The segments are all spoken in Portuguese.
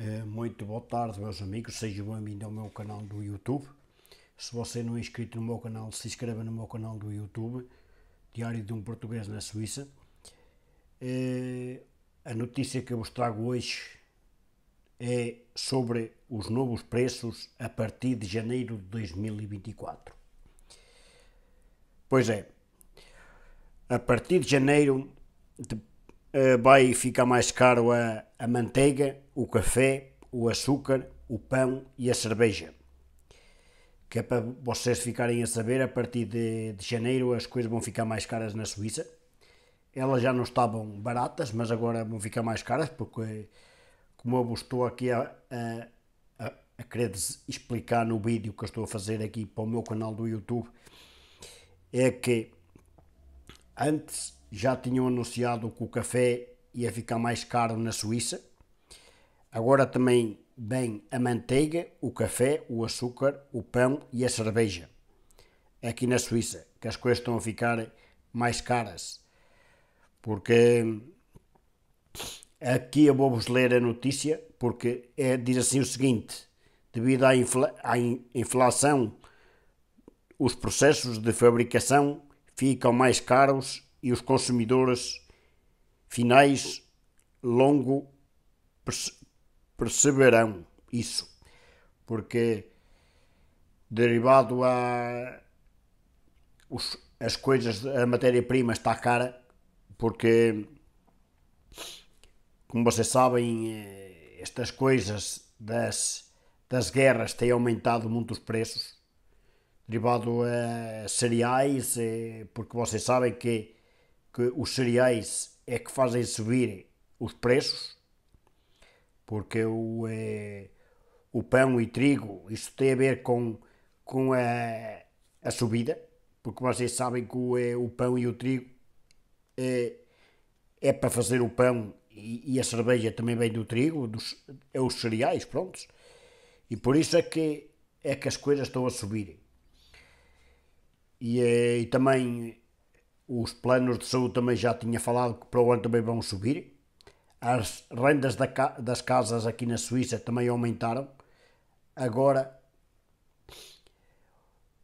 Eh, muito boa tarde, meus amigos, sejam bem-vindos ao meu canal do YouTube. Se você não é inscrito no meu canal, se inscreva no meu canal do YouTube, Diário de um Português na Suíça. Eh, a notícia que eu vos trago hoje é sobre os novos preços a partir de janeiro de 2024. Pois é, a partir de janeiro eh, vai ficar mais caro a, a manteiga, o café, o açúcar, o pão e a cerveja. Que é para vocês ficarem a saber, a partir de, de janeiro as coisas vão ficar mais caras na Suíça. Elas já não estavam baratas, mas agora vão ficar mais caras, porque, como eu vos estou aqui a, a, a querer explicar no vídeo que eu estou a fazer aqui para o meu canal do YouTube, é que antes já tinham anunciado que o café ia ficar mais caro na Suíça. Agora também bem a manteiga, o café, o açúcar, o pão e a cerveja. Aqui na Suíça, que as coisas estão a ficar mais caras. Porque aqui eu vou-vos ler a notícia, porque é, diz assim o seguinte: devido à, infla, à inflação, os processos de fabricação ficam mais caros e os consumidores finais longo perceberão isso, porque derivado a os, as coisas, a matéria-prima está cara, porque como vocês sabem, eh, estas coisas das, das guerras têm aumentado muito os preços, derivado a cereais, eh, porque vocês sabem que que os cereais é que fazem subir os preços, porque o, é o pão e trigo, isso tem a ver com, com a, a subida, porque vocês sabem que o, é o pão e o trigo é é para fazer o pão e, e, a cerveja também vem do trigo, dos, é os cereais, prontos. E por isso é que, é que as coisas estão a subir. E, eh, e também os planos de saúde também já tinha falado que para o ano também vão subir. As rendas das casas aqui na Suíça também aumentaram. Agora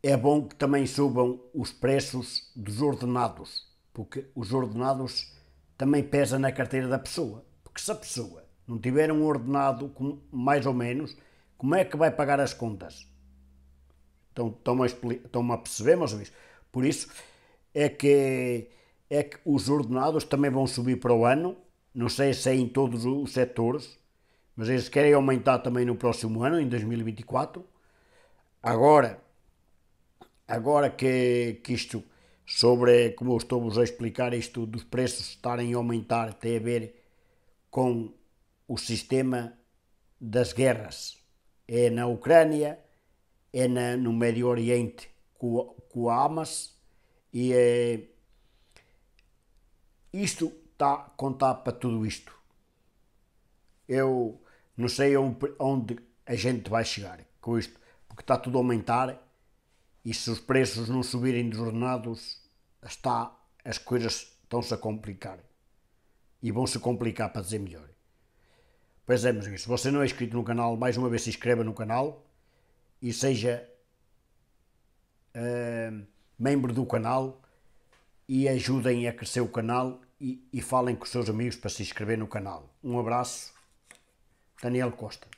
é bom que também subam os preços dos ordenados, porque os ordenados também pesam na carteira da pessoa. Porque se a pessoa não tiver um ordenado com, mais ou menos, como é que vai pagar as contas? Estão-me a, a perceber, meus amigos? Por isso, é que, é que os ordenados também vão subir para o ano, não sei se é em todos os setores, mas eles querem aumentar também no próximo ano, em 2024. Agora, agora que, que isto sobre, como eu estou-vos a explicar, isto dos preços estarem a aumentar tem a ver com o sistema das guerras. É na Ucrânia, é na, no Médio Oriente com, com a Hamas, e é. Isto está a contar para tudo isto. Eu não sei onde a gente vai chegar com isto, porque está tudo a aumentar e se os preços não subirem desordenados, está, as coisas estão-se a complicar. E vão-se complicar para dizer melhor. Pois é, meus amigos, se você não é inscrito no canal, mais uma vez se inscreva no canal e seja. Uh, membro do canal e ajudem a crescer o canal e, e falem com os seus amigos para se inscrever no canal. Um abraço, Daniel Costa.